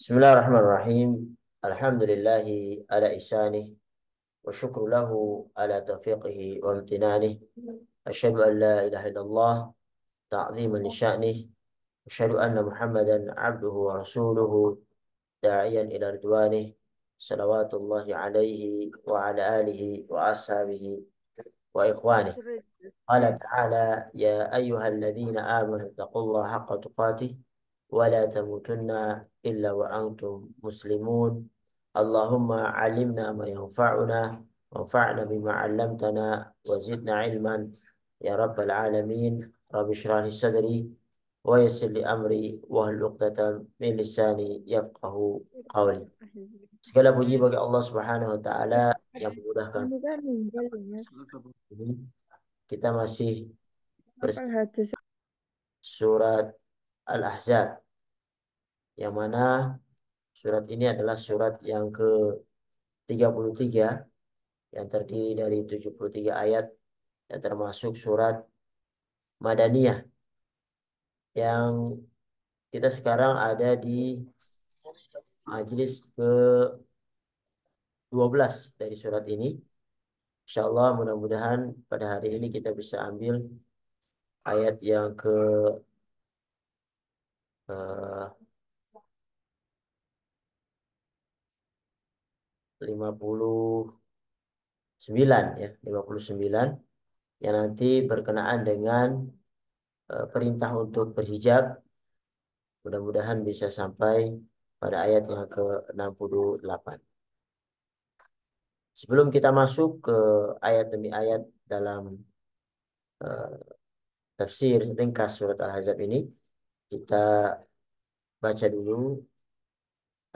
بسم الله الرحمن الرحيم الحمد لله على إحسانه وشكر له على توفيقه وامتنانه أشهد أن لا إله إلا الله تعظيما لشأنه أشهد أن محمدا عبده ورسوله داعيا إلى رضوانه صلوات الله عليه وعلى آله وأصحابه وإخوانه قال تعالى يا أيها الذين آمنوا اتقوا الله حق تقاته ولا تموتن إلا وأنتم مسلمون اللهم علمنا ما ينفعنا وانفعنا بما علمتنا وزدنا علما يا رب العالمين رب اشرح لي صدري ويسر لي امري واهل عقدة من لساني يفقه قولي. سكلا بجيبك الله سبحانه وتعالى يا مبودك كان. كتاب مسيح سورة Al-Ahzab. Yang mana surat ini adalah surat yang ke-33 yang terdiri dari 73 ayat yang termasuk surat Madaniyah yang kita sekarang ada di majelis ke 12 dari surat ini. Insya Allah mudah-mudahan pada hari ini kita bisa ambil ayat yang ke Eh, lima ya 59 yang nanti berkenaan dengan eh, perintah untuk berhijab mudah-mudahan bisa sampai pada ayat yang ke-68 sebelum kita masuk ke ayat demi ayat dalam uh, tafsir ringkas surat al hazab ini kita baca dulu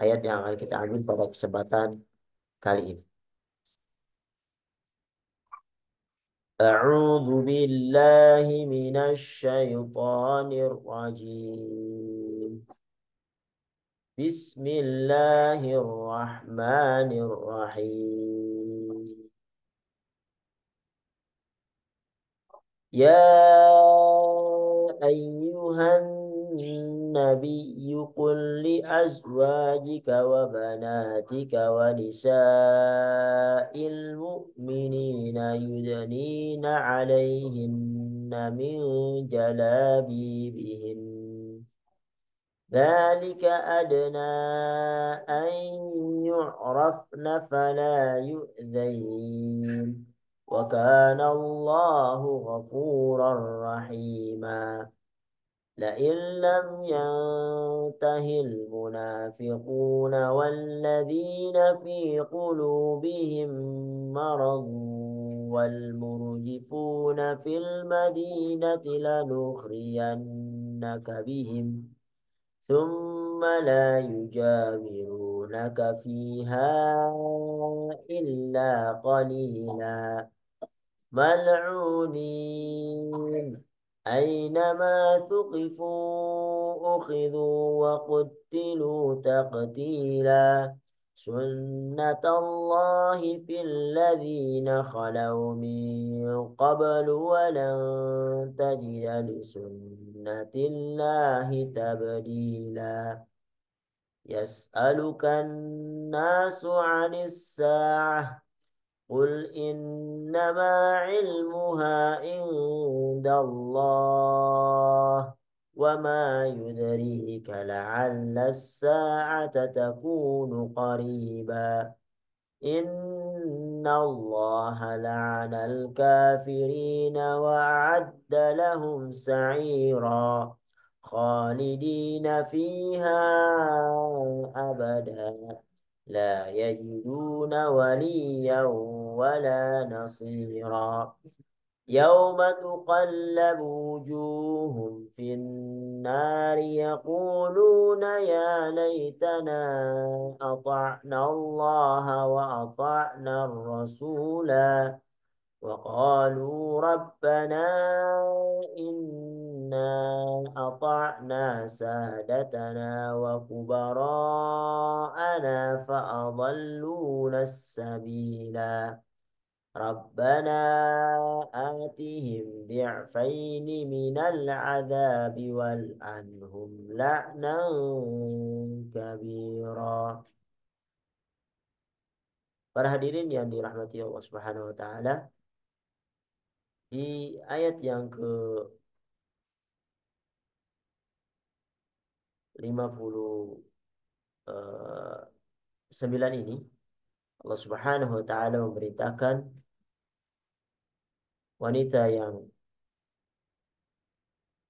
ayat yang akan kita ambil pada kesempatan kali ini. أعوذ بالله من الشيطان الرجيم بسم الله الرحمن الرحيم يا أيها الناس النبي قل لأزواجك وبناتك ونساء المؤمنين يدنين عليهن من جلابيبهن ذلك أدنى أن يعرفن فلا يؤذين وكان الله غفورا رحيما لئن لم ينته المنافقون والذين في قلوبهم مرض والمرجفون في المدينة لنخرينك بهم ثم لا يجاورونك فيها إلا قليلا ملعونين أينما ثقفوا أخذوا وقتلوا تقتيلا سنة الله في الذين خلوا من قبل ولن تجد لسنة الله تبديلا يسألك الناس عن الساعة قل إنما علمها عند الله وما يدريك لعل الساعة تكون قريبا إن الله لعن الكافرين وأعد لهم سعيرا خالدين فيها أبدا لا يجدون وليا ولا نصيرا يوم تقلب وجوههم في النار يقولون يا ليتنا أطعنا الله وأطعنا الرسولا وقالوا ربنا إنا أطعنا سادتنا وكبراءنا فأضلونا السبيلا ربنا آتهم ضعفين من العذاب والعنهم لعنا كبيرا Para hadirin yang dirahmati Allah Subhanahu wa taala, Di ayat yang ke 59 eh, ini Allah Subhanahu wa taala memberitakan wanita yang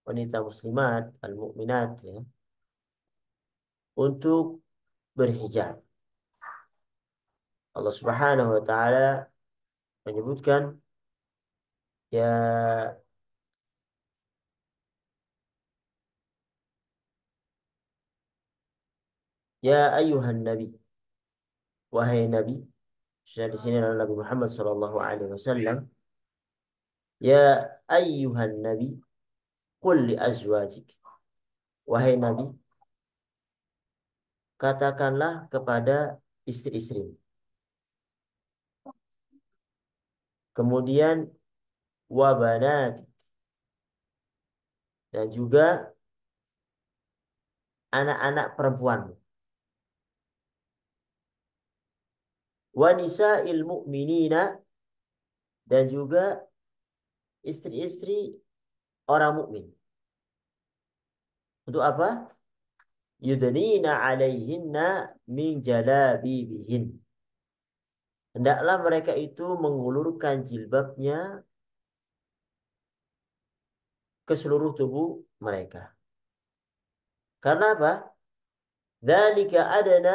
wanita muslimat al-mukminat ya untuk berhijab. Allah Subhanahu wa taala menyebutkan ya ya ayuhan nabi wahai nabi sudah di sini adalah Nabi Muhammad Shallallahu Alaihi Wasallam ya ayuhan nabi qul li azwajik wahai nabi katakanlah kepada istri-istri kemudian wa Dan juga anak-anak perempuanmu. Wanisa ilmu minina dan juga istri-istri orang mukmin. Untuk apa? Yudanina alaihinna min bihin. Hendaklah mereka itu mengulurkan jilbabnya ke seluruh tubuh mereka. Karena apa? Dalika adana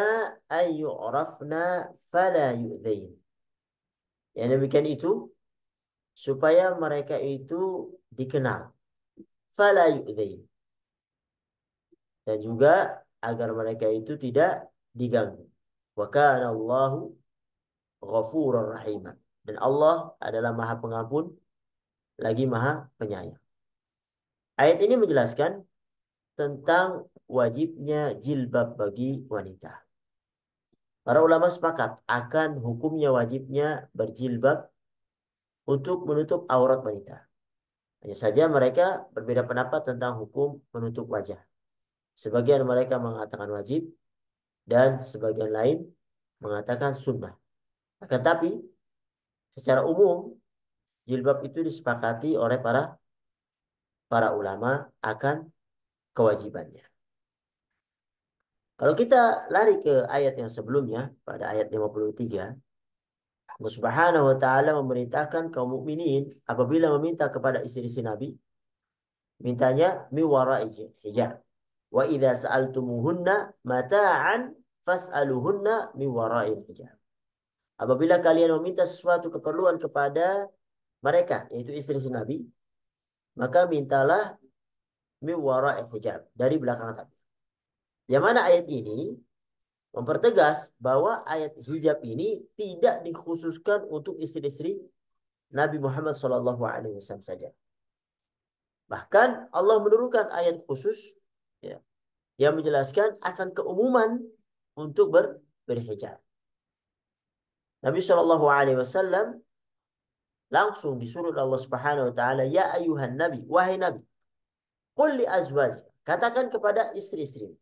an yu'rafna fala yu'dhain. Yang demikian itu supaya mereka itu dikenal. Fala yu'dhain. Dan juga agar mereka itu tidak diganggu. Wa kana Allahu ghafurur rahimah. Dan Allah adalah Maha Pengampun lagi Maha Penyayang. Ayat ini menjelaskan tentang wajibnya jilbab bagi wanita. Para ulama sepakat akan hukumnya wajibnya berjilbab untuk menutup aurat wanita. Hanya saja mereka berbeda pendapat tentang hukum menutup wajah. Sebagian mereka mengatakan wajib dan sebagian lain mengatakan sunnah. Akan tetapi secara umum jilbab itu disepakati oleh para para ulama akan kewajibannya. Kalau kita lari ke ayat yang sebelumnya, pada ayat 53, Allah Subhanahu wa taala memerintahkan kaum mukminin apabila meminta kepada istri-istri Nabi, mintanya mi wara'i hijab. Wa idza sa'altumuhunna mata'an fas'aluhunna mi wara'i hijab. Apabila kalian meminta sesuatu keperluan kepada mereka, yaitu istri-istri Nabi, maka mintalah miwara hijab dari belakang tabir. Yang mana ayat ini mempertegas bahwa ayat hijab ini tidak dikhususkan untuk istri-istri Nabi Muhammad SAW saja. Bahkan Allah menurunkan ayat khusus ya, yang menjelaskan akan keumuman untuk ber, berhijab. Nabi Shallallahu Alaihi Wasallam langsung disuruh Allah Subhanahu wa taala ya ayuhan nabi wahai nabi qul li azwaj katakan kepada istri-istri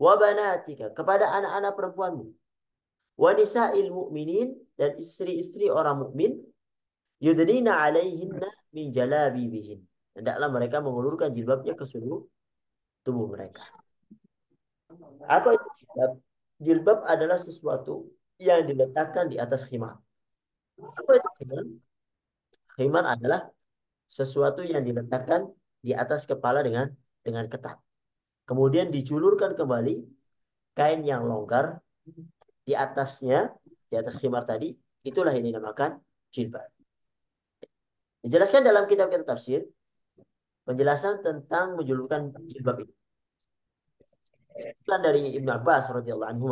wa banatika kepada anak-anak perempuanmu wa nisa'il mu'minin dan istri-istri orang mukmin yudnina alaihinna min jalabibihin hendaklah mereka mengulurkan jilbabnya ke seluruh tubuh mereka apa itu jilbab jilbab adalah sesuatu yang diletakkan di atas khimar apa itu khimar? Khimar adalah sesuatu yang diletakkan di atas kepala dengan dengan ketat. Kemudian dijulurkan kembali kain yang longgar di atasnya, di atas khimar tadi, itulah yang dinamakan jilbab. Dijelaskan dalam kitab-kitab tafsir penjelasan tentang menjulurkan jilbab ini. Dari Ibn Abbas radhiyallahu anhu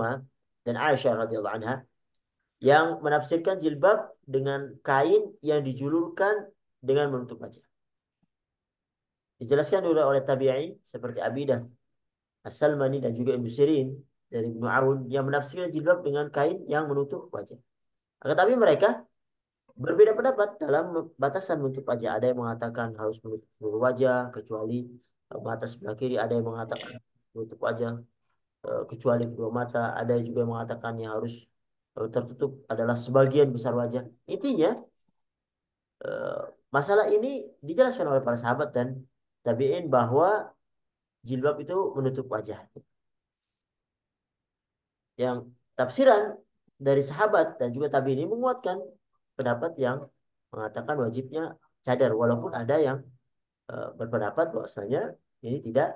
dan Aisyah radhiyallahu anha yang menafsirkan jilbab dengan kain yang dijulurkan dengan menutup wajah. Dijelaskan juga oleh tabi'i seperti Abidah, As-Salmani dan juga Ibnu Sirin dari Ibnu Arun yang menafsirkan jilbab dengan kain yang menutup wajah. Tetapi mereka berbeda pendapat dalam batasan menutup wajah. Ada yang mengatakan harus menutup seluruh wajah kecuali batas sebelah kiri, ada yang mengatakan menutup wajah eh, kecuali kedua mata, ada juga mengatakan yang harus lalu eh, tertutup adalah sebagian besar wajah. Intinya eh, masalah ini dijelaskan oleh para sahabat dan tabiin bahwa jilbab itu menutup wajah. Yang tafsiran dari sahabat dan juga tabi ini menguatkan pendapat yang mengatakan wajibnya cadar walaupun ada yang eh, berpendapat bahwasanya ini tidak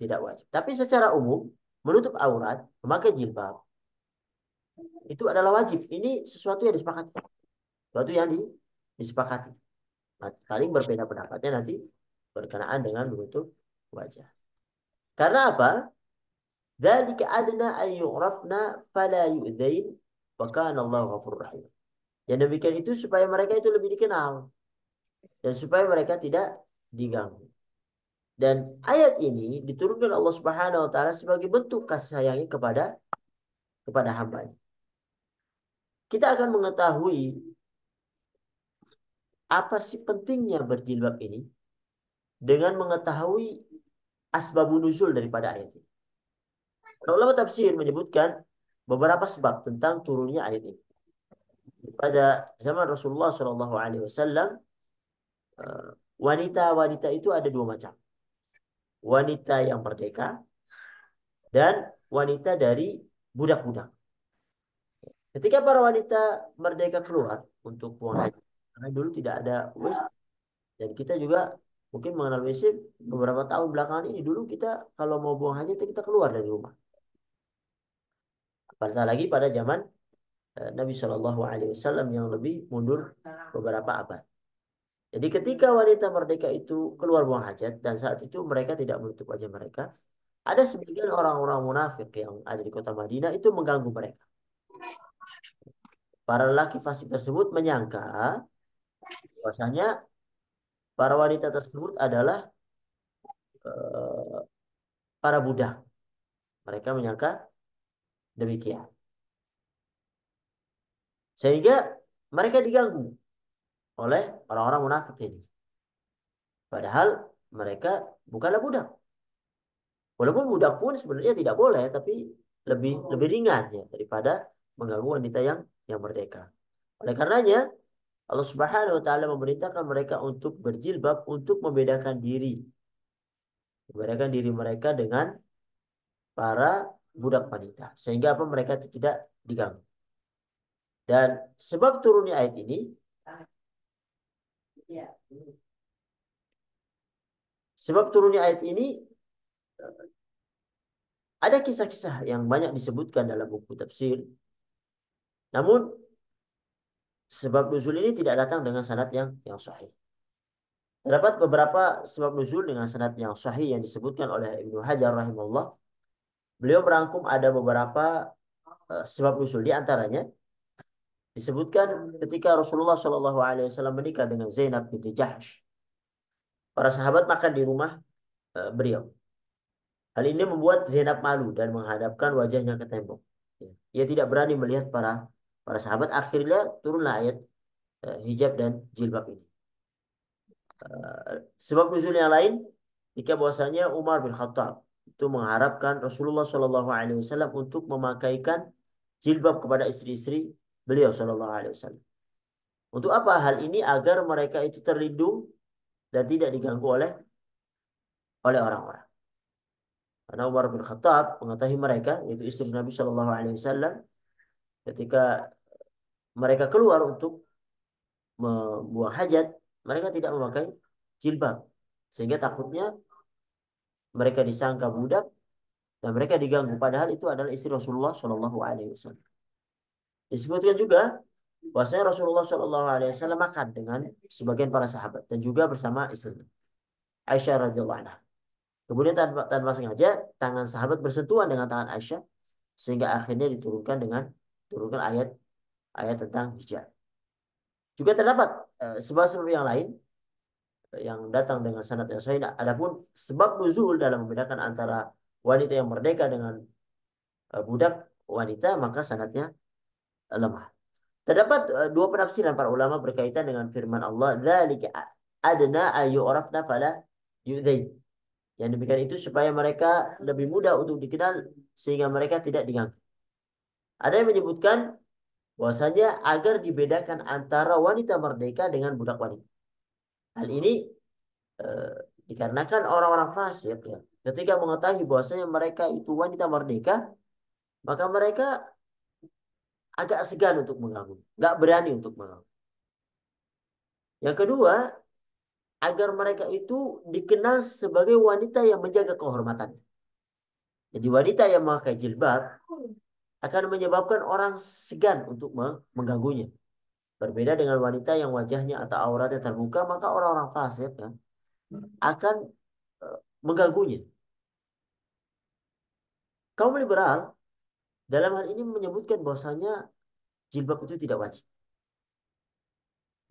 tidak wajib. Tapi secara umum menutup aurat memakai jilbab itu adalah wajib. Ini sesuatu yang disepakati. Sesuatu yang di, disepakati. Paling nah, berbeda pendapatnya nanti berkenaan dengan menutup wajah. Karena apa? Dzalika adna an yu'rafna fala yu'dzain wa kana Allahu ghafurur rahim. Yang demikian itu supaya mereka itu lebih dikenal dan supaya mereka tidak diganggu. Dan ayat ini diturunkan Allah Subhanahu wa taala sebagai bentuk kasih sayangnya kepada kepada hamba-Nya kita akan mengetahui apa sih pentingnya berjilbab ini dengan mengetahui asbabun nuzul daripada ayat ini. Para ulama tafsir menyebutkan beberapa sebab tentang turunnya ayat ini. Pada zaman Rasulullah Shallallahu Alaihi Wasallam, eh, wanita-wanita itu ada dua macam. Wanita yang merdeka dan wanita dari budak-budak. Ketika para wanita merdeka keluar untuk buang air, karena dulu tidak ada WC. Dan kita juga mungkin mengenal WC beberapa tahun belakangan ini. Dulu kita kalau mau buang hajat kita keluar dari rumah. apalagi lagi pada zaman eh, Nabi Shallallahu Alaihi Wasallam yang lebih mundur beberapa abad. Jadi ketika wanita merdeka itu keluar buang hajat dan saat itu mereka tidak menutup wajah mereka, ada sebagian orang-orang munafik yang ada di kota Madinah itu mengganggu mereka. Para lelaki fasik tersebut menyangka bahwasanya para wanita tersebut adalah e, para budak. Mereka menyangka demikian. Sehingga mereka diganggu oleh orang-orang munafik ini. Padahal mereka bukanlah budak. Walaupun budak pun sebenarnya tidak boleh, tapi lebih lebih ringan ya daripada mengganggu wanita yang yang merdeka. Oleh karenanya Allah Subhanahu wa taala memerintahkan mereka untuk berjilbab untuk membedakan diri. Membedakan diri mereka dengan para budak wanita sehingga apa mereka tidak diganggu. Dan sebab turunnya ayat ini ya. Sebab turunnya ayat ini ada kisah-kisah yang banyak disebutkan dalam buku tafsir namun sebab nuzul ini tidak datang dengan sanad yang yang sahih. Terdapat beberapa sebab nuzul dengan sanad yang sahih yang disebutkan oleh Ibnu Hajar rahimahullah. Beliau merangkum ada beberapa uh, sebab nuzul di antaranya disebutkan ketika Rasulullah Shallallahu alaihi wasallam menikah dengan Zainab binti jahash Para sahabat makan di rumah uh, beliau. Hal ini membuat Zainab malu dan menghadapkan wajahnya ke tembok. Ya, ia tidak berani melihat para para sahabat akhirnya turunlah ayat eh, hijab dan jilbab ini. Eh, sebab nuzul yang lain jika bahwasanya Umar bin Khattab itu mengharapkan Rasulullah Shallallahu Alaihi Wasallam untuk memakaikan jilbab kepada istri-istri beliau Shallallahu Alaihi Wasallam. Untuk apa hal ini agar mereka itu terlindung dan tidak diganggu oleh oleh orang-orang. Karena Umar bin Khattab mengetahui mereka yaitu istri Nabi Shallallahu Alaihi Wasallam ketika mereka keluar untuk membuang hajat, mereka tidak memakai jilbab. Sehingga takutnya mereka disangka budak dan mereka diganggu. Padahal itu adalah istri Rasulullah Shallallahu Alaihi Wasallam. Disebutkan juga bahwasanya Rasulullah Shallallahu Alaihi Wasallam makan dengan sebagian para sahabat dan juga bersama istrinya Aisyah radhiyallahu anha. Kemudian tanpa, tanpa sengaja tangan sahabat bersentuhan dengan tangan Aisyah sehingga akhirnya diturunkan dengan turunkan ayat ayat tentang hijab. Juga terdapat eh, sebab-sebab yang lain eh, yang datang dengan sanad yang sahih. Adapun sebab nuzul dalam membedakan antara wanita yang merdeka dengan eh, budak wanita maka sanadnya lemah. Terdapat dua penafsiran para ulama berkaitan dengan firman Allah, "Dzalika adna ayyurafna fala yu'dzain." Yang demikian itu supaya mereka lebih mudah untuk dikenal sehingga mereka tidak diganggu. Ada yang menyebutkan Bahwasanya agar dibedakan antara wanita merdeka dengan budak wanita. Hal ini e, dikarenakan orang-orang fasik ya, ketika mengetahui bahwasanya mereka itu wanita merdeka, maka mereka agak segan untuk mengganggu, nggak berani untuk mengganggu. Yang kedua, agar mereka itu dikenal sebagai wanita yang menjaga kehormatannya. Jadi wanita yang memakai jilbab akan menyebabkan orang segan untuk mengganggunya. Berbeda dengan wanita yang wajahnya atau auratnya terbuka, maka orang-orang fasik ya, akan e, mengganggunya. Kaum liberal dalam hal ini menyebutkan bahwasanya jilbab itu tidak wajib.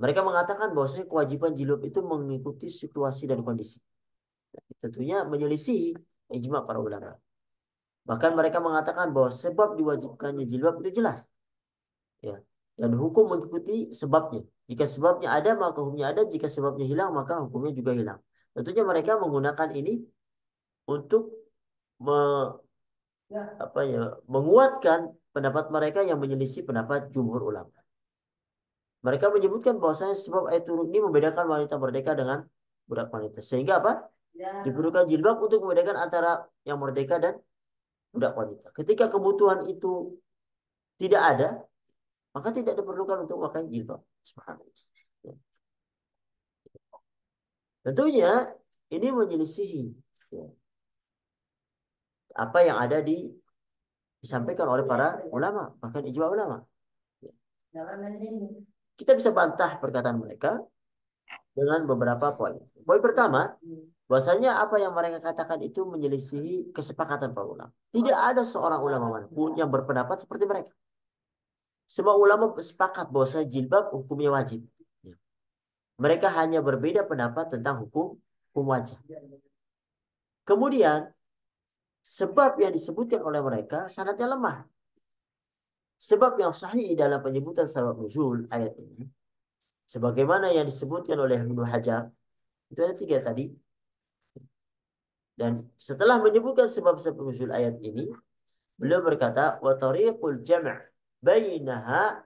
Mereka mengatakan bahwasanya kewajiban jilbab itu mengikuti situasi dan kondisi. Tentunya menyelisih ijma para ulama. Bahkan mereka mengatakan bahwa sebab diwajibkannya jilbab itu jelas. Ya. Dan hukum mengikuti sebabnya. Jika sebabnya ada maka hukumnya ada, jika sebabnya hilang maka hukumnya juga hilang. Tentunya mereka menggunakan ini untuk me, ya. apa ya, menguatkan pendapat mereka yang menyelisih pendapat jumhur ulama. Mereka menyebutkan bahwasanya sebab ayat turun ini membedakan wanita merdeka dengan budak wanita. Sehingga apa? Ya. Diperlukan jilbab untuk membedakan antara yang merdeka dan budak wanita. Ketika kebutuhan itu tidak ada, maka tidak diperlukan untuk memakai jilbab. Subhanallah. Tentunya ini menyelisihi ya. apa yang ada di disampaikan oleh para ulama, bahkan ijma ulama. Ya. Kita bisa bantah perkataan mereka dengan beberapa poin. Poin pertama, Bahasanya apa yang mereka katakan itu menyelisihi kesepakatan para ulama. Tidak ada seorang ulama pun yang berpendapat seperti mereka. Semua ulama sepakat bahwa jilbab hukumnya wajib. Ya. Mereka hanya berbeda pendapat tentang hukum, hukum wajah. Kemudian, sebab yang disebutkan oleh mereka sangatnya lemah. Sebab yang sahih dalam penyebutan sebab nuzul ayat ini, sebagaimana yang disebutkan oleh Ibnu Hajar, itu ada tiga tadi, dan setelah menyebutkan sebab-sebab nuzul ayat ini, beliau berkata, "Wa tariqul jam' bainaha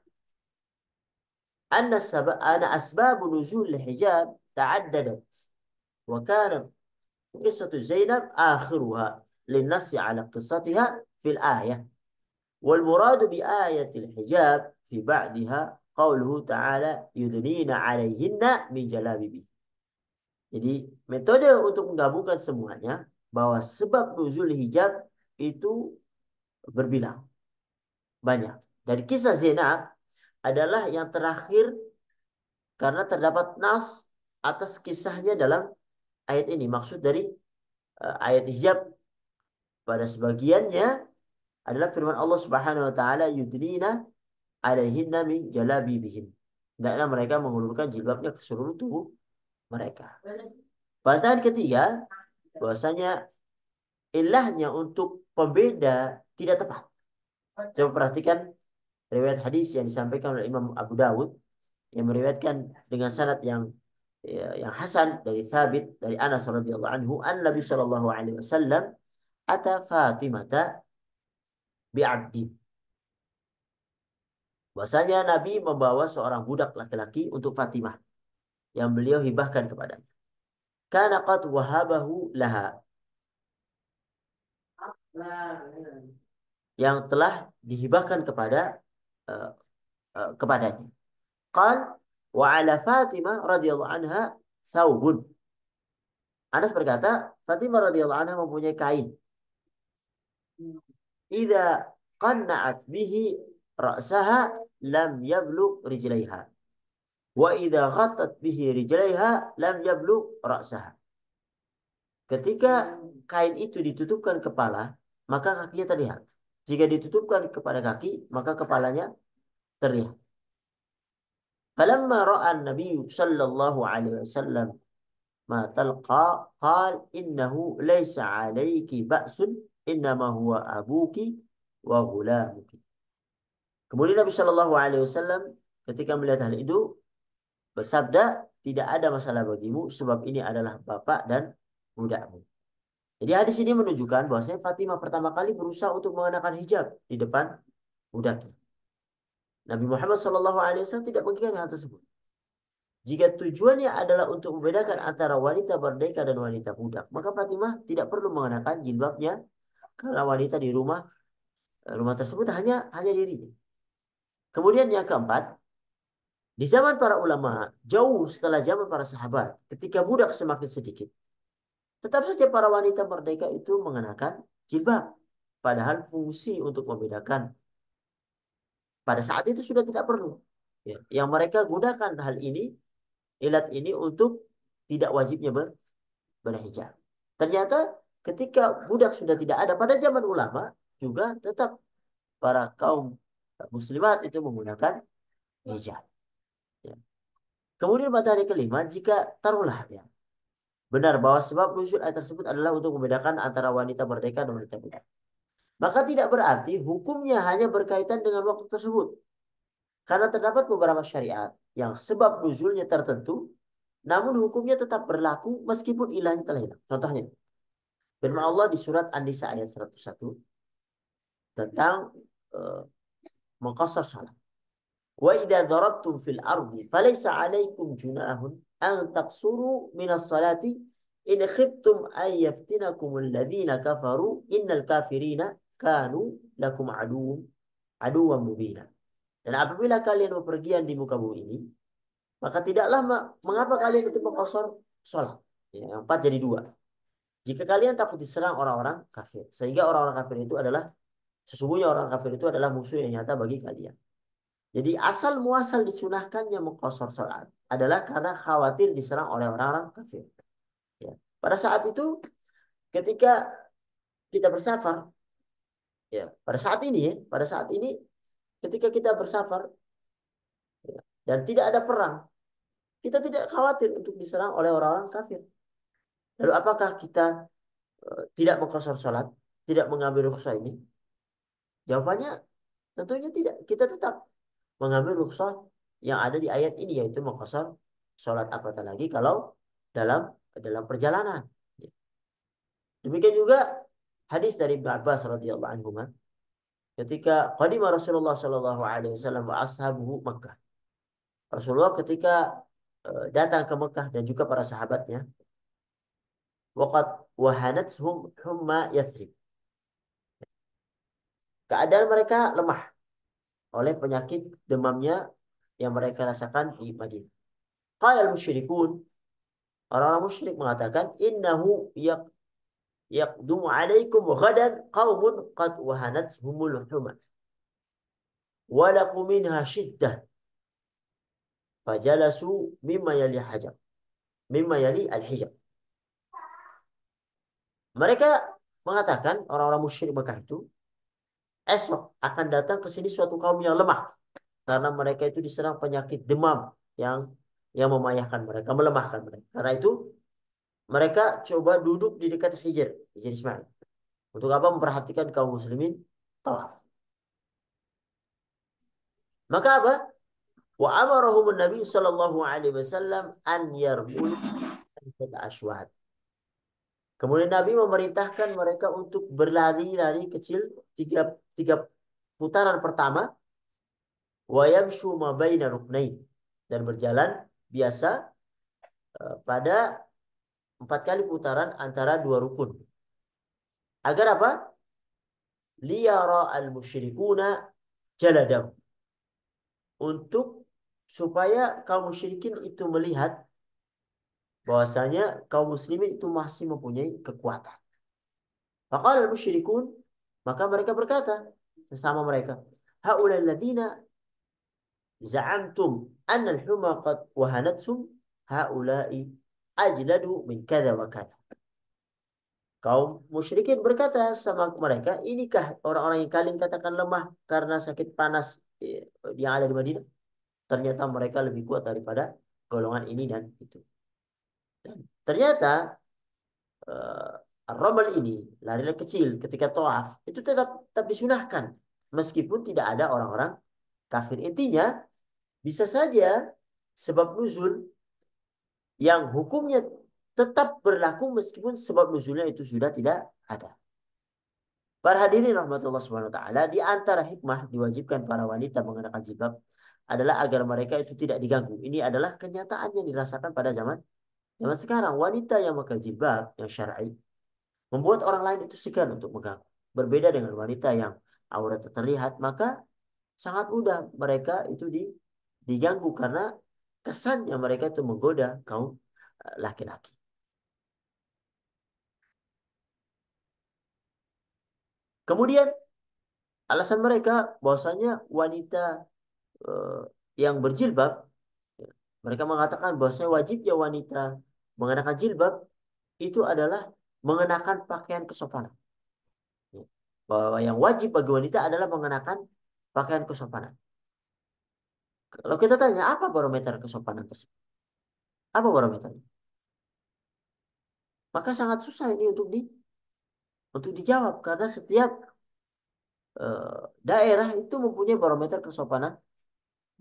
anna sabab ana asbab nuzul hijab ta'addadat wa kanat qissatu Zainab akhiruha linnasi ala qissatiha fil ayah." والمراد بآية الحجاب في بعدها قوله تعالى يدنين عليهن من جلابيبهن jadi metode untuk menggabungkan semuanya bahwa sebab nuzul hijab itu berbilang banyak. dari kisah Zainab adalah yang terakhir karena terdapat nas atas kisahnya dalam ayat ini. Maksud dari uh, ayat hijab pada sebagiannya adalah firman Allah Subhanahu wa taala yudnina alaihinna min jalabibihin. Hendaklah mereka mengulurkan jilbabnya ke seluruh tubuh mereka. Bantahan ketiga, bahwasanya ilahnya untuk pembeda tidak tepat. Coba perhatikan riwayat hadis yang disampaikan oleh Imam Abu Dawud yang meriwayatkan dengan sanad yang ya, yang hasan dari Thabit dari Anas radhiyallahu anhu an Nabi sallallahu alaihi wasallam ata bi abdi. Bahwasanya Nabi membawa seorang budak laki-laki untuk Fatimah yang beliau hibahkan kepadanya. Karena qad wahabahu laha. Yang telah dihibahkan kepada uh, uh, kepadanya. Qal wa ala Fatimah radhiyallahu anha thawbun. Anas berkata, Fatimah radhiyallahu anha mempunyai kain. Idza qanna'at bihi ra'saha lam yablugh rijlaiha. Wa idza ghatat bihi rijlaiha lam yablu ra'saha. Ketika hmm. kain itu ditutupkan kepala, maka kakinya terlihat. Jika ditutupkan kepada kaki, maka kepalanya terlihat. Falamma ra'an Nabi sallallahu alaihi wasallam ma talqa qal innahu laysa alayki ba'sun innama huwa abuki wa ghulamuki. Kemudian Nabi Shallallahu Alaihi Wasallam ketika melihat hal itu bersabda tidak ada masalah bagimu sebab ini adalah bapak dan budakmu. Jadi hadis ini menunjukkan bahwasanya Fatimah pertama kali berusaha untuk mengenakan hijab di depan budaknya. Nabi Muhammad SAW tidak menginginkan hal tersebut. Jika tujuannya adalah untuk membedakan antara wanita berdeka dan wanita budak, maka Fatimah tidak perlu mengenakan jilbabnya karena wanita di rumah eh, rumah tersebut hanya hanya dirinya. Kemudian yang keempat, di zaman para ulama, jauh setelah zaman para sahabat, ketika budak semakin sedikit, tetap saja para wanita merdeka itu mengenakan jilbab. Padahal fungsi untuk membedakan pada saat itu sudah tidak perlu. Ya. Yang mereka gunakan hal ini, ilat ini untuk tidak wajibnya ber, berhijab. Ternyata ketika budak sudah tidak ada pada zaman ulama juga tetap para kaum muslimat itu menggunakan hijab. Ya. Kemudian matahari kelima jika taruhlah ya benar bahwa sebab nuzul ayat tersebut adalah untuk membedakan antara wanita merdeka dan wanita budak. Maka tidak berarti hukumnya hanya berkaitan dengan waktu tersebut. Karena terdapat beberapa syariat yang sebab nuzulnya tertentu, namun hukumnya tetap berlaku meskipun ilahnya telah hilang. Contohnya, firman Allah di surat An-Nisa ayat 101 tentang uh, mengkosor salat. Dan apabila kalian bepergian di muka bumi ini, maka tidak lama mengapa kalian itu mengkosor sholat. Ya, yang empat jadi dua. Jika kalian takut diserang orang-orang kafir, sehingga orang-orang kafir itu adalah sesungguhnya orang kafir itu adalah musuh yang nyata bagi kalian. Jadi asal muasal disunahkannya mengkosor sholat adalah karena khawatir diserang oleh orang-orang kafir. Ya. Pada saat itu ketika kita bersafar, ya pada saat ini ya, pada saat ini ketika kita bersafar ya, dan tidak ada perang, kita tidak khawatir untuk diserang oleh orang-orang kafir. Lalu apakah kita uh, tidak mengkosor sholat, tidak mengambil rukhsah ini? Jawabannya tentunya tidak. Kita tetap mengambil rukhsah yang ada di ayat ini yaitu mengkosor sholat apatah lagi kalau dalam dalam perjalanan. Demikian juga hadis dari Ibn Abbas radhiyallahu anhu ketika qadima Rasulullah shallallahu alaihi wasallam wa ashabuhu Makkah. Rasulullah ketika e, datang ke Mekah dan juga para sahabatnya waqad wahanat humma Yathrib. Keadaan mereka lemah oleh penyakit demamnya yang mereka rasakan di Madinah. Qala al-musyrikun orang-orang musyrik mengatakan innahu yak yaqdumu alaikum ghadan qaumun qad humul huma wa laqu minha shiddah fajalasu mimma yali hajab mimma yali al-hijab mereka mengatakan orang-orang musyrik Mekah itu esok akan datang ke sini suatu kaum yang lemah karena mereka itu diserang penyakit demam yang yang memayahkan mereka, melemahkan mereka. Karena itu mereka coba duduk di dekat Hijr, Hijr Ismail. Untuk apa? Memperhatikan kaum muslimin tawaf. Maka apa? Wa amarahum Nabi sallallahu alaihi wasallam an yarmul ashwad. Kemudian Nabi memerintahkan mereka untuk berlari-lari kecil tiga tiga putaran pertama wayamshu ma baina ruknain dan berjalan biasa eh, pada empat kali putaran antara dua rukun. Agar apa? Liyara al-musyrikuna jaladam. Untuk supaya kaum musyrikin itu melihat bahwasanya kaum muslimin itu masih mempunyai kekuatan. Maka al-musyrikun maka mereka berkata sesama mereka, "Haulal ladzina za'amtum an al-huma qad wahanatsum haula'i ajladu min kadza wa kadza." Kaum musyrikin berkata sama mereka, "Inikah orang-orang yang kalian katakan lemah karena sakit panas eh, yang ada di Madinah?" Ternyata mereka lebih kuat daripada golongan ini dan itu. Dan ternyata uh, Romal ini, lari larilah kecil ketika toaf, itu tetap tetap disunahkan. Meskipun tidak ada orang-orang kafir. Intinya, bisa saja sebab nuzul yang hukumnya tetap berlaku meskipun sebab nuzulnya itu sudah tidak ada. Para hadirin rahmatullah subhanahu wa ta'ala, di antara hikmah diwajibkan para wanita mengenakan jilbab adalah agar mereka itu tidak diganggu. Ini adalah kenyataan yang dirasakan pada zaman zaman sekarang. Wanita yang memakai jilbab yang syar'i membuat orang lain itu segan untuk mengaku Berbeda dengan wanita yang aurat terlihat, maka sangat mudah mereka itu diganggu karena kesannya mereka itu menggoda kaum eh, laki-laki. Kemudian alasan mereka bahwasanya wanita uh, yang berjilbab ya, mereka mengatakan bahwasanya wajibnya wanita mengenakan jilbab itu adalah mengenakan pakaian kesopanan. Bahwa yang wajib bagi wanita adalah mengenakan pakaian kesopanan. Kalau kita tanya, apa barometer kesopanan tersebut? Apa barometernya? Maka sangat susah ini untuk di untuk dijawab karena setiap uh, daerah itu mempunyai barometer kesopanan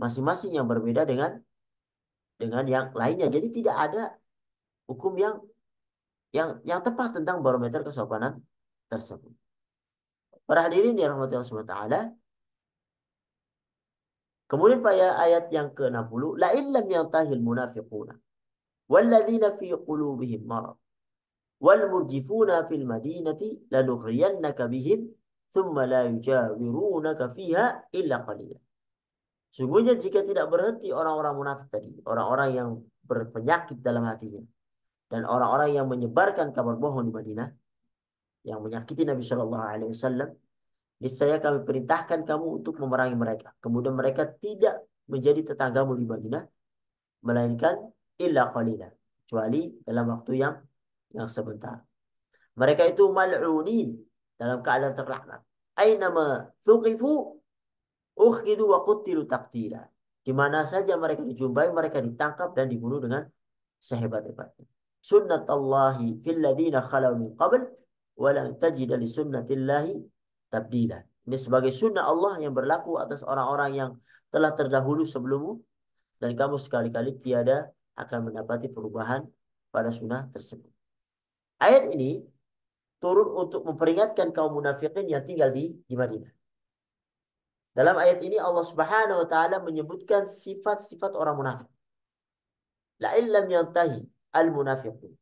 masing-masing yang berbeda dengan dengan yang lainnya. Jadi tidak ada hukum yang yang yang tepat tentang barometer kesopanan tersebut. Para hadirin dirahmati Allah Subhanahu taala. Kemudian pada ayat yang ke-60, la illam yantahil munafiquna walladzina fi qulubihim marad wal murjifuna fil madinati lanughriyannaka bihim thumma la yujawirunaka fiha illa qalila. Sungguhnya jika tidak berhenti orang-orang munafik tadi, orang-orang yang berpenyakit dalam hatinya, dan orang-orang yang menyebarkan kabar bohong di Madinah yang menyakiti Nabi Shallallahu Alaihi Wasallam niscaya kami perintahkan kamu untuk memerangi mereka kemudian mereka tidak menjadi tetanggamu di Madinah melainkan illa qalila kecuali dalam waktu yang yang sebentar mereka itu mal'unin dalam keadaan terlaknat ainama thuqifu ukhidu wa qutilu taqtila di mana saja mereka dijumpai mereka ditangkap dan dibunuh dengan sehebat-hebatnya sunnatallahi fil ladzina khalau min qabl wa lan tajida li sunnatillahi tabdila. Ini sebagai sunnah Allah yang berlaku atas orang-orang yang telah terdahulu sebelummu dan kamu sekali-kali tiada akan mendapati perubahan pada sunnah tersebut. Ayat ini turun untuk memperingatkan kaum munafikin yang tinggal di, di Madinah. Dalam ayat ini Allah Subhanahu wa taala menyebutkan sifat-sifat orang munafik. La'in lam yantahi al-munafiqun.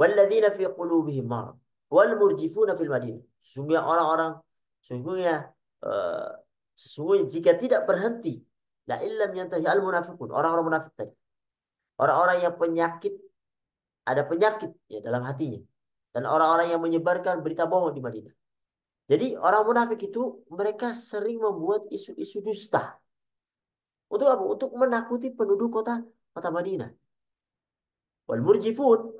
Walladzina fi qulubihim marad wal murjifuna fil madinah. sungguh orang-orang sungguhnya uh, eh, sesungguhnya jika tidak berhenti la illam yantahi al munafiqun, orang-orang munafik tadi. Orang-orang yang penyakit ada penyakit ya dalam hatinya dan orang-orang yang menyebarkan berita bohong di Madinah. Jadi orang munafik itu mereka sering membuat isu-isu dusta. Untuk apa? Untuk menakuti penduduk kota kota Madinah. Wal murjifun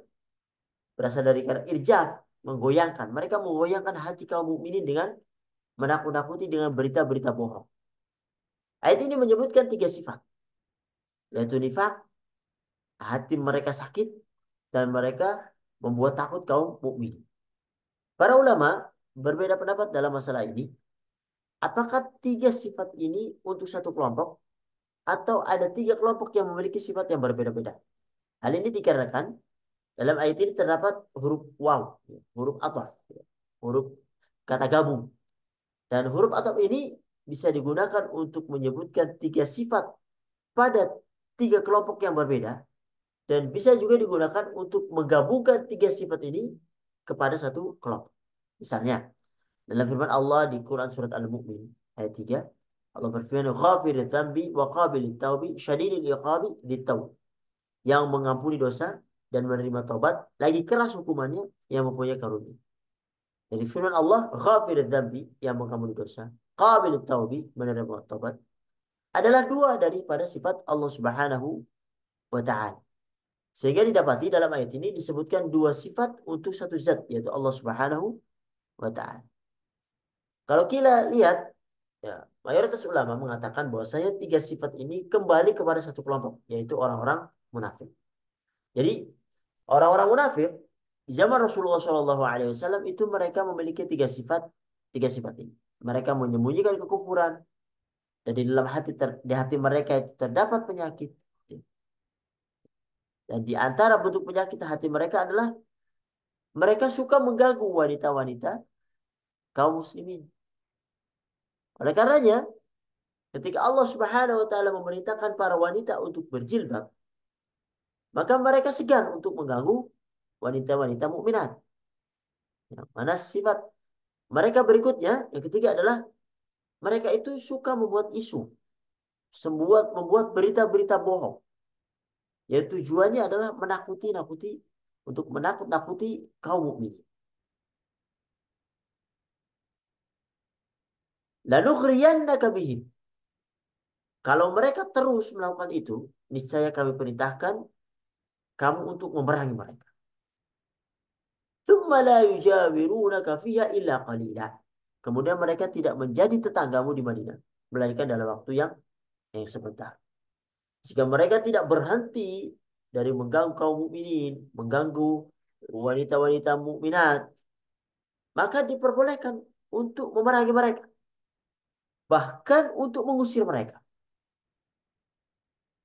berasal dari kata irjaf, menggoyangkan. Mereka menggoyangkan hati kaum mukminin dengan menakut-nakuti dengan berita-berita bohong. Ayat ini menyebutkan tiga sifat. Yaitu nifak, hati mereka sakit, dan mereka membuat takut kaum mukmin. Para ulama berbeda pendapat dalam masalah ini. Apakah tiga sifat ini untuk satu kelompok? Atau ada tiga kelompok yang memiliki sifat yang berbeda-beda? Hal ini dikarenakan dalam ayat ini terdapat huruf waw, ya, huruf ataf, ya, huruf kata gabung. Dan huruf ataf ini bisa digunakan untuk menyebutkan tiga sifat pada tiga kelompok yang berbeda dan bisa juga digunakan untuk menggabungkan tiga sifat ini kepada satu kelompok. Misalnya, dalam firman Allah di Quran surat Al-Mu'min ayat 3, Allah berfirman, "Ghafir tambi wa qabil taubi syadidil iqabi yang mengampuni dosa dan menerima taubat lagi keras hukumannya yang mempunyai karunia. Jadi firman Allah ghafir dzambi yang mengampuni dosa, qabil taubi menerima taubat adalah dua daripada sifat Allah Subhanahu wa taala. Sehingga didapati dalam ayat ini disebutkan dua sifat untuk satu zat yaitu Allah Subhanahu wa taala. Kalau kita lihat ya, mayoritas ulama mengatakan bahwasanya tiga sifat ini kembali kepada satu kelompok yaitu orang-orang munafik. Jadi orang-orang munafik di zaman Rasulullah SAW itu mereka memiliki tiga sifat tiga sifat ini. Mereka menyembunyikan kekufuran dan dalam hati ter, di hati mereka itu terdapat penyakit. Dan di antara bentuk penyakit hati mereka adalah mereka suka mengganggu wanita-wanita kaum muslimin. Oleh karenanya, ketika Allah Subhanahu wa taala memerintahkan para wanita untuk berjilbab, maka mereka segan untuk mengganggu wanita-wanita mukminat. Ya, mana sifat mereka berikutnya yang ketiga adalah mereka itu suka membuat isu, membuat membuat berita-berita bohong. Ya tujuannya adalah menakuti-nakuti untuk menakut-nakuti kaum mukmin. Lalu Kalau mereka terus melakukan itu, niscaya kami perintahkan kamu untuk memerangi mereka. Thumma la yujawirunaka illa qalila. Kemudian mereka tidak menjadi tetanggamu di Madinah. Melainkan dalam waktu yang yang sebentar. Jika mereka tidak berhenti dari mengganggu kaum mukminin, mengganggu wanita-wanita mukminat, maka diperbolehkan untuk memerangi mereka. Bahkan untuk mengusir mereka.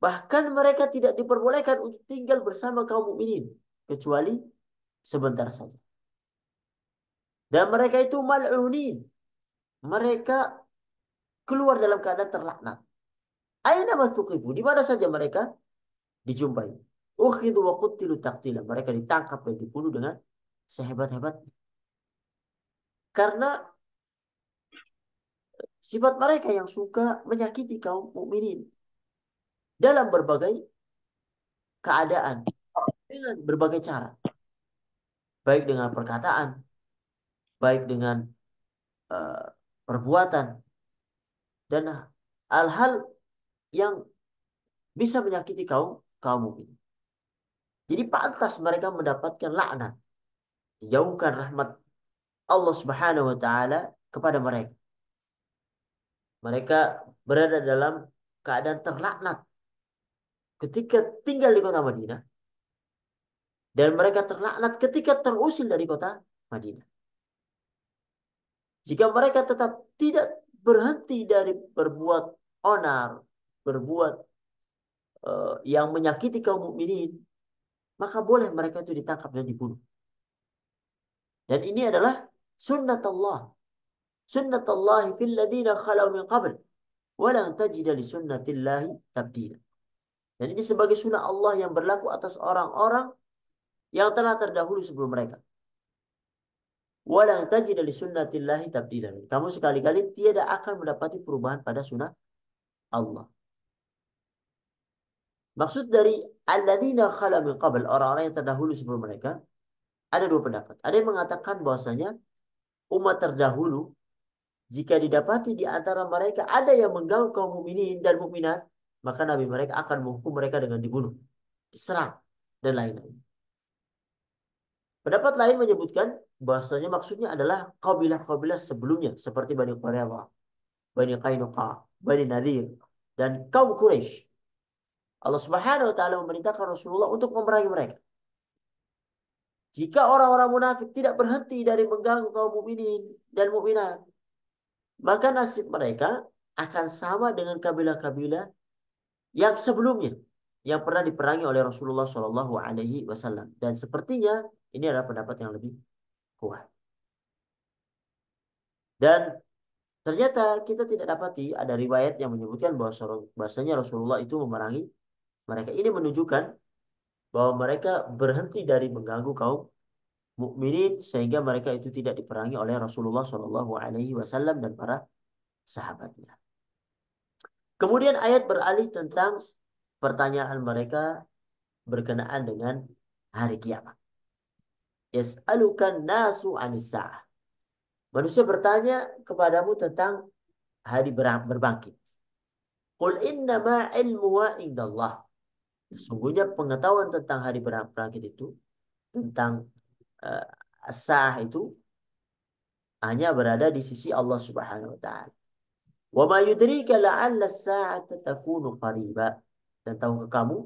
Bahkan mereka tidak diperbolehkan untuk tinggal bersama kaum mukminin kecuali sebentar saja. Dan mereka itu mal'unin. Mereka keluar dalam keadaan terlaknat. Aina mathuqibu, di mana saja mereka dijumpai. Ukhidu wa qutilu taqtila, mereka ditangkap dan dibunuh dengan sehebat hebat Karena sifat mereka yang suka menyakiti kaum mukminin dalam berbagai keadaan dengan berbagai cara. Baik dengan perkataan, baik dengan uh, perbuatan dan hal-hal yang bisa menyakiti kaum kaum mukmin. Jadi pantas mereka mendapatkan laknat. jauhkan rahmat Allah Subhanahu wa taala kepada mereka. Mereka berada dalam keadaan terlaknat ketika tinggal di kota Madinah dan mereka terlaknat ketika terusir dari kota Madinah. Jika mereka tetap tidak berhenti dari berbuat onar, berbuat uh, yang menyakiti kaum mukminin, maka boleh mereka itu ditangkap dan dibunuh. Dan ini adalah sunnat Allah. Sunnat Allah fil ladina khalau min qabl. Walang tajida li sunnatillahi tabdila. Dan ini sebagai sunnah Allah yang berlaku atas orang-orang yang telah terdahulu sebelum mereka. Walang taji dari sunnatillahi tabdilan. Kamu sekali-kali tidak akan mendapati perubahan pada sunnah Allah. Maksud dari alladzina khala min qabl orang-orang yang terdahulu sebelum mereka ada dua pendapat. Ada yang mengatakan bahwasanya umat terdahulu jika didapati di antara mereka ada yang mengganggu kaum mukminin dan mukminat, maka nabi mereka akan menghukum mereka dengan dibunuh, diserang, dan lain-lain. Pendapat lain menyebutkan bahasanya maksudnya adalah kabilah-kabilah sebelumnya seperti Bani Quraisyah, Bani Qainuqa, Bani Nadir, dan kaum Quraisy. Allah Subhanahu wa taala memerintahkan Rasulullah untuk memerangi mereka. Jika orang-orang munafik tidak berhenti dari mengganggu kaum mukminin dan mukminat, maka nasib mereka akan sama dengan kabilah-kabilah yang sebelumnya yang pernah diperangi oleh Rasulullah Shallallahu Alaihi Wasallam dan sepertinya ini adalah pendapat yang lebih kuat dan ternyata kita tidak dapati ada riwayat yang menyebutkan bahwa bahasanya Rasulullah itu memerangi mereka ini menunjukkan bahwa mereka berhenti dari mengganggu kaum mukminin sehingga mereka itu tidak diperangi oleh Rasulullah Shallallahu Alaihi Wasallam dan para sahabatnya. Kemudian ayat beralih tentang pertanyaan mereka berkenaan dengan hari kiamat. Yas'alukan nasu Anisa. Manusia bertanya kepadamu tentang hari berbangkit. Qul innama ilmuwa indallah. Sesungguhnya pengetahuan tentang hari berbangkit itu, tentang uh, eh, sah itu, hanya berada di sisi Allah subhanahu wa ta'ala. Wa ma yudrika la'alla sa'ata takunu qariba. Dan ke kamu,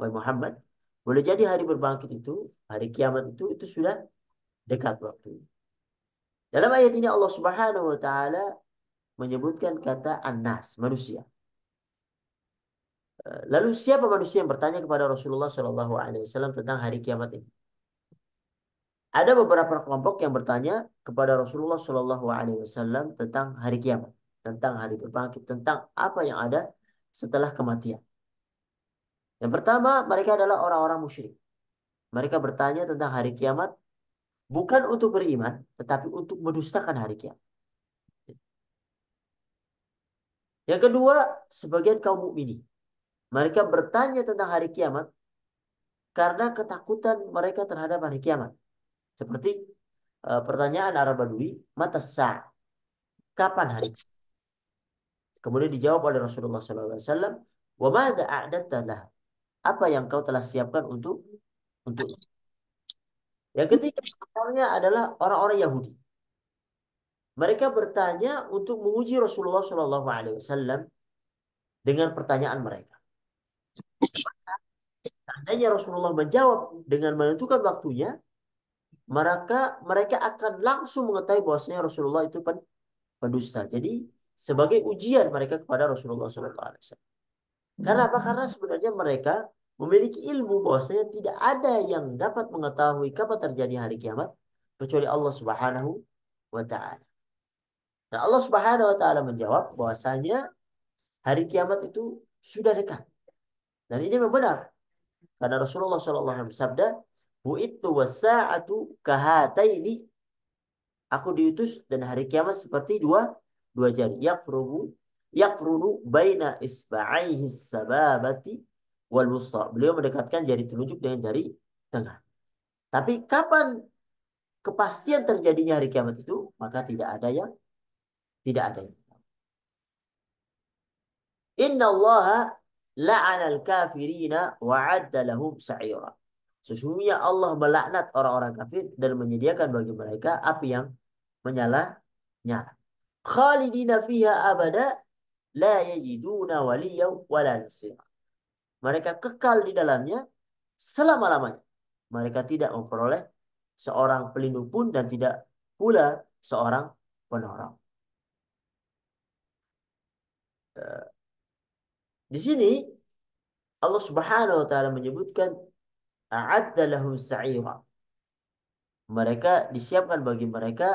wahai Muhammad, boleh jadi hari berbangkit itu, hari kiamat itu, itu sudah dekat waktunya. Dalam ayat ini Allah Subhanahu wa taala menyebutkan kata annas, manusia. Eh, lalu siapa manusia yang bertanya kepada Rasulullah Shallallahu Alaihi Wasallam tentang hari kiamat ini? Ada beberapa kelompok yang bertanya kepada Rasulullah Shallallahu Alaihi Wasallam tentang hari kiamat tentang hari berbangkit, tentang apa yang ada setelah kematian. Yang pertama, mereka adalah orang-orang musyrik. Mereka bertanya tentang hari kiamat bukan untuk beriman, tetapi untuk mendustakan hari kiamat. Yang kedua, sebagian kaum mukminin mereka bertanya tentang hari kiamat karena ketakutan mereka terhadap hari kiamat. Seperti uh, pertanyaan Arab Badui, mata sa' kapan hari kiamat? Kemudian dijawab oleh Rasulullah SAW, "Wamada tanah. Apa yang kau telah siapkan untuk untuk Yang ketiga sebenarnya adalah orang-orang Yahudi. Mereka bertanya untuk menguji Rasulullah SAW dengan pertanyaan mereka. Seandainya Rasulullah menjawab dengan menentukan waktunya, mereka mereka akan langsung mengetahui bahwasanya Rasulullah itu pendusta. Jadi sebagai ujian mereka kepada Rasulullah SAW. Karena apa? Hmm. Karena sebenarnya mereka memiliki ilmu bahwasanya tidak ada yang dapat mengetahui kapan terjadi hari kiamat kecuali Allah Subhanahu wa taala. Nah, Allah Subhanahu wa taala menjawab bahwasanya hari kiamat itu sudah dekat. Dan ini memang benar. Karena Rasulullah SAW alaihi bersabda, "Bu'ittu wasa'atu kahataini." Aku diutus dan hari kiamat seperti dua dua jari. Yakrubu yakrunu baina isba'aihi sababati wal wusta. Beliau mendekatkan jari telunjuk dengan jari tengah. Tapi kapan kepastian terjadinya hari kiamat itu? Maka tidak ada yang tidak ada yang inna Inna Allah al kafirina wa'adda lahum sa'ira. Sesungguhnya Allah melaknat orang-orang kafir dan menyediakan bagi mereka api yang menyala-nyala khalidina fiha abada la yajiduna waliyaw wala nasira. Mereka kekal di dalamnya selama-lamanya. Mereka tidak memperoleh seorang pelindung pun dan tidak pula seorang penolong. Eh, di sini Allah Subhanahu wa taala menyebutkan a'addalahum sa'ira. Mereka disiapkan bagi mereka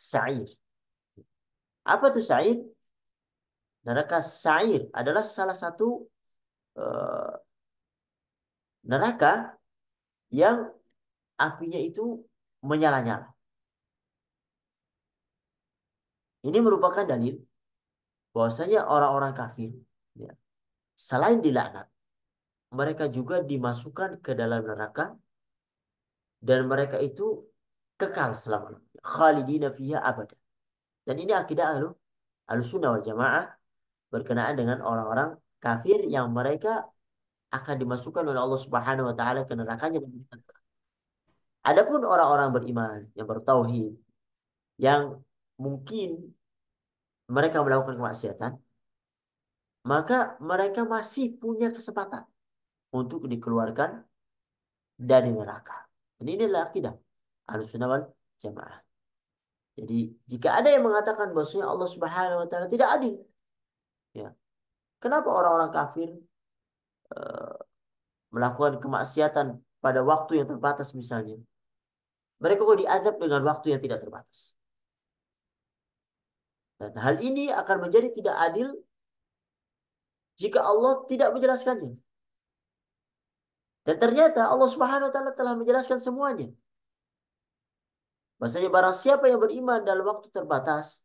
sa'ir, apa itu sa'ir? Neraka sa'ir adalah salah satu uh, neraka yang apinya itu menyala-nyala. Ini merupakan dalil bahwasanya orang-orang kafir ya, selain dilaknat, mereka juga dimasukkan ke dalam neraka dan mereka itu kekal selama-lamanya. Khalidina fiha abada. Dan ini akidah ahlu, ahlu sunnah wal jamaah berkenaan dengan orang-orang kafir yang mereka akan dimasukkan oleh Allah Subhanahu wa taala ke neraka nerakanya. Adapun orang-orang beriman yang bertauhid yang mungkin mereka melakukan kemaksiatan, maka mereka masih punya kesempatan untuk dikeluarkan dari neraka. Dan ini adalah akidah Sunnah wal Jamaah. Jadi jika ada yang mengatakan bahwasanya Allah Subhanahu wa taala tidak adil. Ya. Kenapa orang-orang kafir uh, melakukan kemaksiatan pada waktu yang terbatas misalnya? Mereka kok diazab dengan waktu yang tidak terbatas. Dan hal ini akan menjadi tidak adil jika Allah tidak menjelaskannya. Dan ternyata Allah Subhanahu wa taala telah menjelaskan semuanya. Maksudnya barang siapa yang beriman dalam waktu terbatas,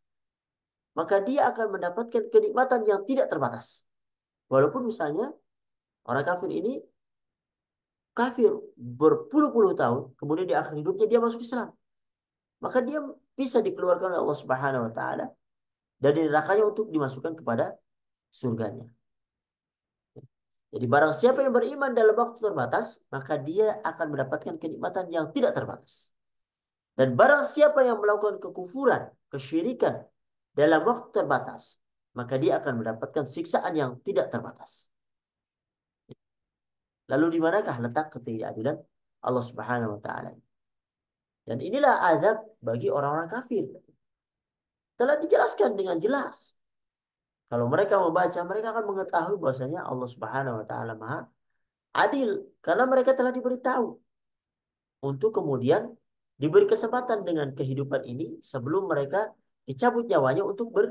maka dia akan mendapatkan kenikmatan yang tidak terbatas. Walaupun misalnya orang kafir ini kafir berpuluh-puluh tahun, kemudian di akhir hidupnya dia masuk Islam. Maka dia bisa dikeluarkan oleh Allah Subhanahu wa taala dari nerakanya untuk dimasukkan kepada surganya. Jadi barang siapa yang beriman dalam waktu terbatas, maka dia akan mendapatkan kenikmatan yang tidak terbatas. Dan barang siapa yang melakukan kekufuran, kesyirikan dalam waktu terbatas, maka dia akan mendapatkan siksaan yang tidak terbatas. Lalu di manakah letak ketidakadilan Allah Subhanahu wa taala? Dan inilah azab bagi orang-orang kafir. Telah dijelaskan dengan jelas. Kalau mereka membaca, mereka akan mengetahui bahwasanya Allah Subhanahu wa taala Maha adil karena mereka telah diberitahu untuk kemudian diberi kesempatan dengan kehidupan ini sebelum mereka dicabut nyawanya untuk ber,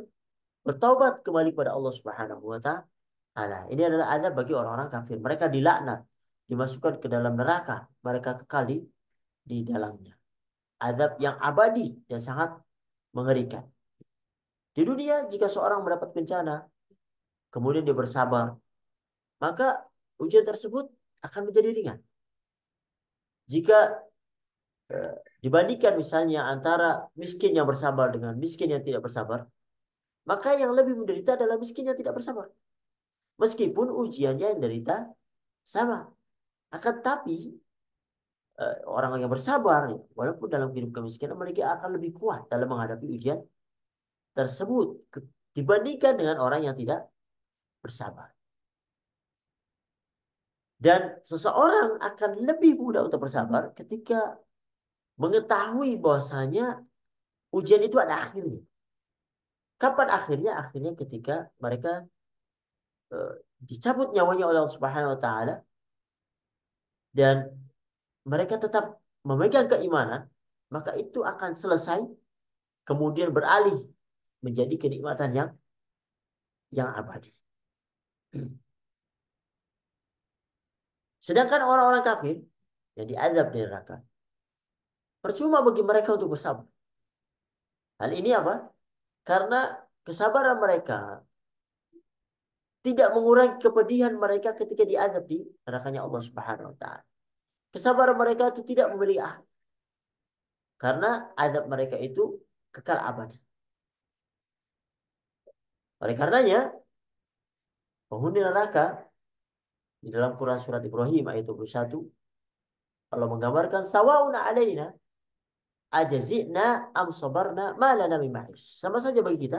bertaubat kembali kepada Allah Subhanahu wa taala. Ini adalah ada bagi orang-orang kafir. Mereka dilaknat, dimasukkan ke dalam neraka, mereka kekal di, di dalamnya. Azab yang abadi yang sangat mengerikan. Di dunia jika seorang mendapat bencana kemudian dia bersabar, maka ujian tersebut akan menjadi ringan. Jika eh, Dibandingkan misalnya antara miskin yang bersabar dengan miskin yang tidak bersabar, maka yang lebih menderita adalah miskin yang tidak bersabar. Meskipun ujiannya yang menderita sama. Akan tapi eh, orang yang bersabar, walaupun dalam hidup kemiskinan, mereka akan lebih kuat dalam menghadapi ujian tersebut dibandingkan dengan orang yang tidak bersabar. Dan seseorang akan lebih mudah untuk bersabar ketika mengetahui bahwasanya ujian itu ada akhirnya. Kapan akhirnya? Akhirnya ketika mereka e, dicabut nyawanya oleh Allah Subhanahu wa taala dan mereka tetap memegang keimanan, maka itu akan selesai kemudian beralih menjadi kenikmatan yang yang abadi. Sedangkan orang-orang kafir yang diadab di neraka, Percuma bagi mereka untuk bersabar. Hal ini apa? Karena kesabaran mereka tidak mengurangi kepedihan mereka ketika diazab di nerakanya Allah Subhanahu wa taala. Kesabaran mereka itu tidak memiliki akhir. Karena adab mereka itu kekal abadi. Oleh karenanya, penghuni neraka di dalam Quran surat Ibrahim ayat 21 Allah menggambarkan sawauna alaina ajazina am sabarna ma lana min ma'ish. Sama saja bagi kita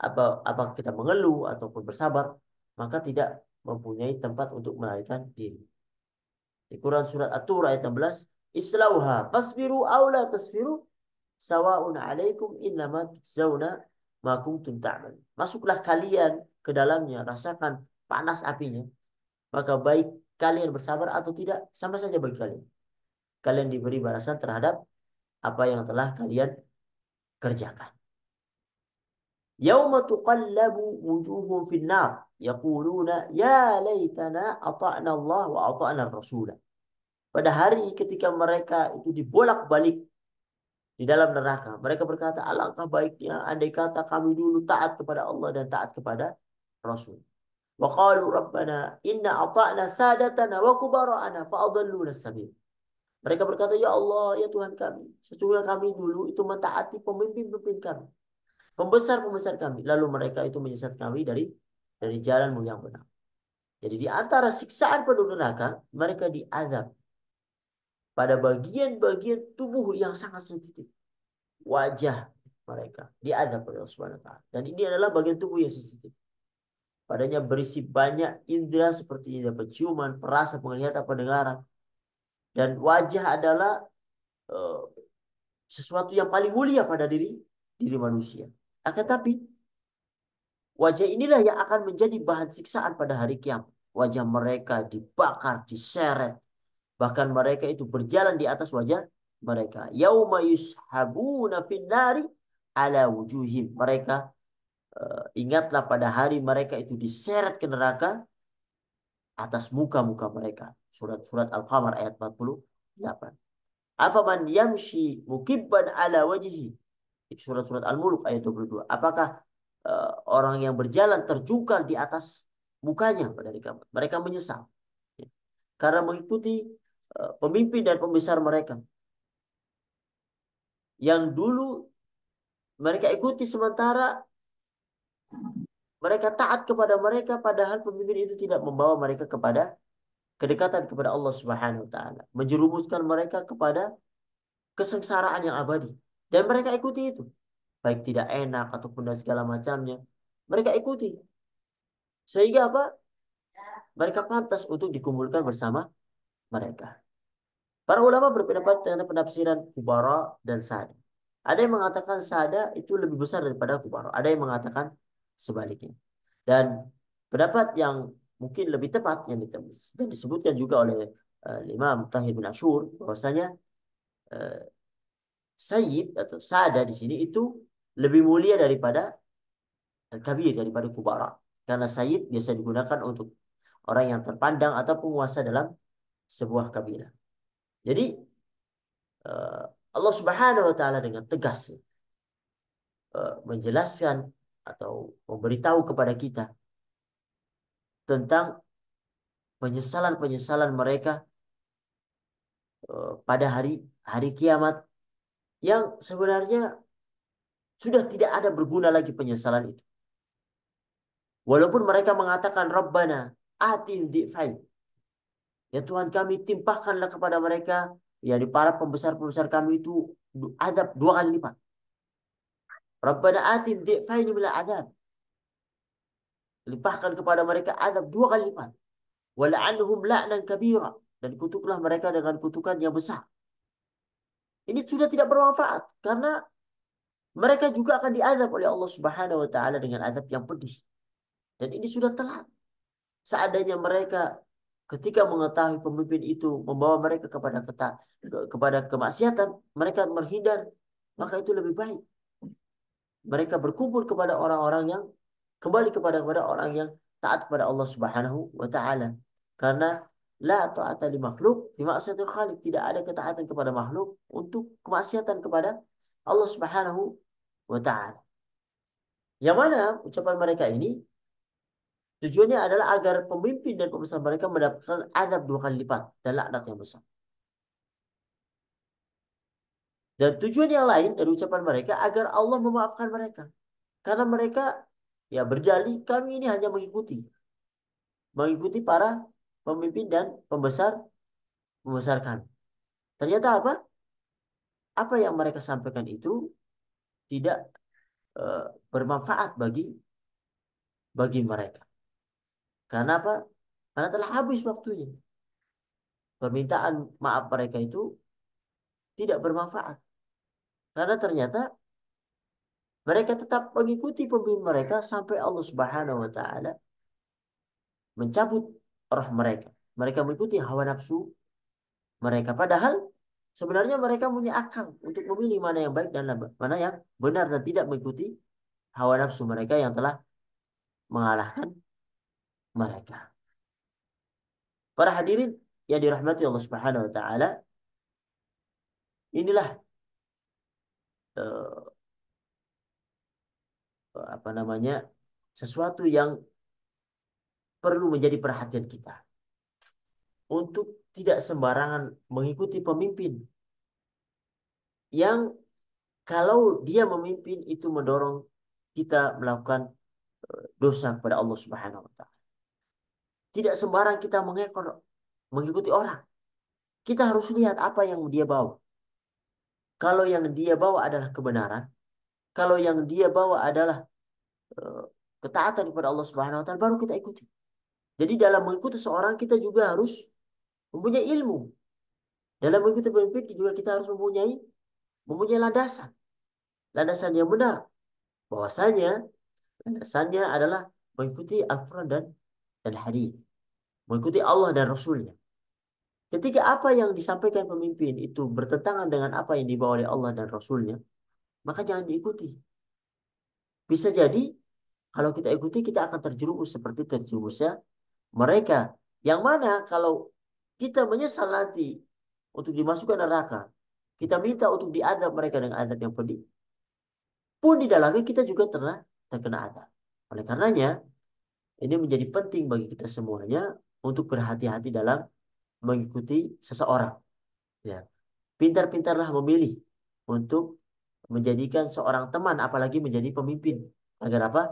apa apa kita mengeluh ataupun bersabar maka tidak mempunyai tempat untuk melarikan diri. Di Quran surat At-Tur ayat 16, "Islauha fasbiru aw la tasbiru sawa'un 'alaikum innama tuzawna ma kuntum ta'mal." Masuklah kalian ke dalamnya, rasakan panas apinya. Maka baik kalian bersabar atau tidak sama saja bagi kalian. Kalian diberi balasan terhadap apa yang telah kalian kerjakan. Yauma tuqallabu wujuhum finnar yaquluna ya laitana ata'na Allah wa ata'na Rasulah. Pada hari ketika mereka itu dibolak-balik di dalam neraka, mereka berkata alangkah baiknya andai kata kami dulu taat kepada Allah dan taat kepada Rasul. Wa qalu rabbana inna ata'na sadatana wa kubara'ana fa adalluna sabil. Mereka berkata, Ya Allah, ya Tuhan kami. Sesungguhnya kami dulu itu mentaati pemimpin-pemimpin kami. Pembesar-pembesar kami. Lalu mereka itu menyesat kami dari dari jalanmu yang benar. Jadi di antara siksaan penduduk neraka, mereka diadab pada bagian-bagian tubuh yang sangat sensitif. Wajah mereka diadab oleh Allah Subhanahu Dan ini adalah bagian tubuh yang sensitif. Padanya berisi banyak indera seperti indera penciuman, perasa, penglihatan, pendengaran, dan wajah adalah eh, sesuatu yang paling mulia pada diri diri manusia. Akan tapi wajah inilah yang akan menjadi bahan siksaan pada hari kiamat. Wajah mereka dibakar, diseret. Bahkan mereka itu berjalan di atas wajah mereka. Yauma yushabuna finnari ala wujuhim. Mereka uh, ingatlah pada hari mereka itu diseret ke neraka atas muka-muka mereka surat surat Al-Qamar ayat 48. Apa man yamshi mukibban ala wajhi? Surat-surat Al-Mulk ayat 22. Apakah uh, orang yang berjalan terjungkal di atas mukanya dari kiamat? Mereka menyesal. Ya. Karena mengikuti uh, pemimpin dan pembesar mereka. Yang dulu mereka ikuti sementara mereka taat kepada mereka padahal pemimpin itu tidak membawa mereka kepada kedekatan kepada Allah Subhanahu wa taala, menjerumuskan mereka kepada kesengsaraan yang abadi dan mereka ikuti itu. Baik tidak enak ataupun dan segala macamnya, mereka ikuti. Sehingga apa? Mereka pantas untuk dikumpulkan bersama mereka. Para ulama berpendapat tentang penafsiran kubara dan sada. Ada yang mengatakan sada itu lebih besar daripada kubara. Ada yang mengatakan sebaliknya. Dan pendapat yang mungkin lebih tepat yang dan disebutkan juga oleh uh, Imam Tahir bin Ashur bahwasanya uh, eh, Sayyid atau Sada di sini itu lebih mulia daripada Al-Kabir daripada Kubara karena Sayyid biasa digunakan untuk orang yang terpandang atau penguasa dalam sebuah kabilah. Jadi eh, Allah Subhanahu wa taala dengan tegas menjelaskan atau memberitahu kepada kita tentang penyesalan-penyesalan mereka eh, pada hari hari kiamat yang sebenarnya sudah tidak ada berguna lagi penyesalan itu. Walaupun mereka mengatakan Rabbana atin di'fai. Ya Tuhan kami timpahkanlah kepada mereka ya di para pembesar-pembesar kami itu adab dua kali lipat. Rabbana atin di'fai bila adab. Lipahkan kepada mereka azab dua kali lipat. Wala'anhum la'nan kabira. Dan kutuklah mereka dengan kutukan yang besar. Ini sudah tidak bermanfaat. Karena mereka juga akan diadab oleh Allah Subhanahu wa taala dengan azab yang pedih. Dan ini sudah telat. seadanya mereka ketika mengetahui pemimpin itu membawa mereka kepada keta, ke, kepada kemaksiatan, mereka menghindar, maka itu lebih baik. Mereka berkumpul kepada orang-orang yang Kembali kepada kepada orang yang taat kepada Allah Subhanahu wa taala. Karena la ta'ata li makhluk fi ma'siyatil khaliq. Tidak ada ketaatan kepada makhluk untuk kemaksiatan kepada Allah Subhanahu wa taala. Yang mana ucapan mereka ini tujuannya adalah agar pemimpin dan pembesar mereka mendapatkan adab dua kali lipat dan laknat yang besar. Dan tujuan yang lain dari ucapan mereka agar Allah memaafkan mereka. Karena mereka Ya berdalih kami ini hanya mengikuti. Mengikuti para pemimpin dan pembesar pembesar kami. Ternyata apa? Apa yang mereka sampaikan itu tidak e, bermanfaat bagi bagi mereka. Karena apa? Karena telah habis waktunya. Permintaan maaf mereka itu tidak bermanfaat. Karena ternyata mereka tetap mengikuti pemimpin mereka sampai Allah Subhanahu wa taala mencabut roh mereka. Mereka mengikuti hawa nafsu mereka padahal sebenarnya mereka punya akal untuk memilih mana yang baik dan mana yang benar dan tidak mengikuti hawa nafsu mereka yang telah mengalahkan mereka. Para hadirin yang dirahmati Allah Subhanahu wa taala, inilah eh, apa namanya sesuatu yang perlu menjadi perhatian kita untuk tidak sembarangan mengikuti pemimpin yang kalau dia memimpin itu mendorong kita melakukan eh, dosa kepada Allah Subhanahu wa taala. Tidak sembarang kita mengekor mengikuti orang. Kita harus lihat apa yang dia bawa. Kalau yang dia bawa adalah kebenaran, kalau yang dia bawa adalah eh, ketaatan kepada Allah Subhanahu wa taala baru kita ikuti. Jadi dalam mengikuti seorang kita juga harus mempunyai ilmu. Dalam mengikuti pemimpin juga kita harus mempunyai mempunyai landasan. Landasan yang benar. Bahwasanya landasannya adalah mengikuti Al-Qur'an dan dan hadis. Mengikuti Allah dan Rasulnya. Ketika apa yang disampaikan pemimpin itu bertentangan dengan apa yang dibawa oleh Allah dan Rasulnya, maka jangan diikuti. Bisa jadi kalau kita ikuti kita akan terjerumus seperti terjerumusnya mereka. Yang mana kalau kita menyesal nanti untuk dimasukkan neraka, kita minta untuk diadab mereka dengan adab yang pedih. Pun di dalamnya kita juga terkena, terkena adab. Oleh karenanya, ini menjadi penting bagi kita semuanya untuk berhati-hati dalam mengikuti seseorang. Ya. Pintar-pintarlah memilih untuk menjadikan seorang teman apalagi menjadi pemimpin agar apa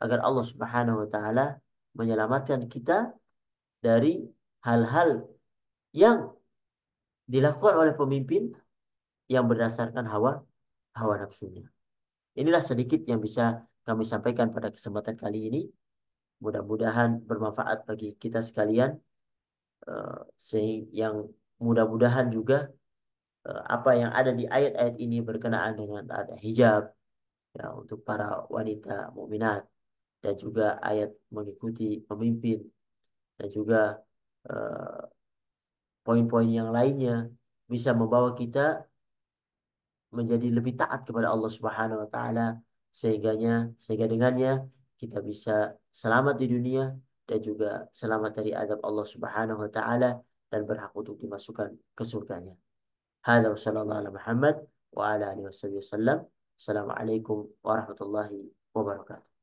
agar Allah Subhanahu wa taala menyelamatkan kita dari hal-hal yang dilakukan oleh pemimpin yang berdasarkan hawa hawa nafsunya. Inilah sedikit yang bisa kami sampaikan pada kesempatan kali ini. Mudah-mudahan bermanfaat bagi kita sekalian. Uh, yang mudah-mudahan juga Eh, apa yang ada di ayat-ayat ini berkenaan dengan ada hijab ya untuk para wanita mukminat dan juga ayat mengikuti pemimpin dan juga eh, poin-poin uh, yang lainnya bisa membawa kita menjadi lebih taat kepada Allah Subhanahu wa taala sehingganya sehingga dengannya kita bisa selamat di dunia dan juga selamat dari adab Allah Subhanahu wa taala dan berhak untuk dimasukkan ke surganya. هذا وصلى الله على محمد وعلى آله وصحبه وسلم السلام عليكم ورحمة الله وبركاته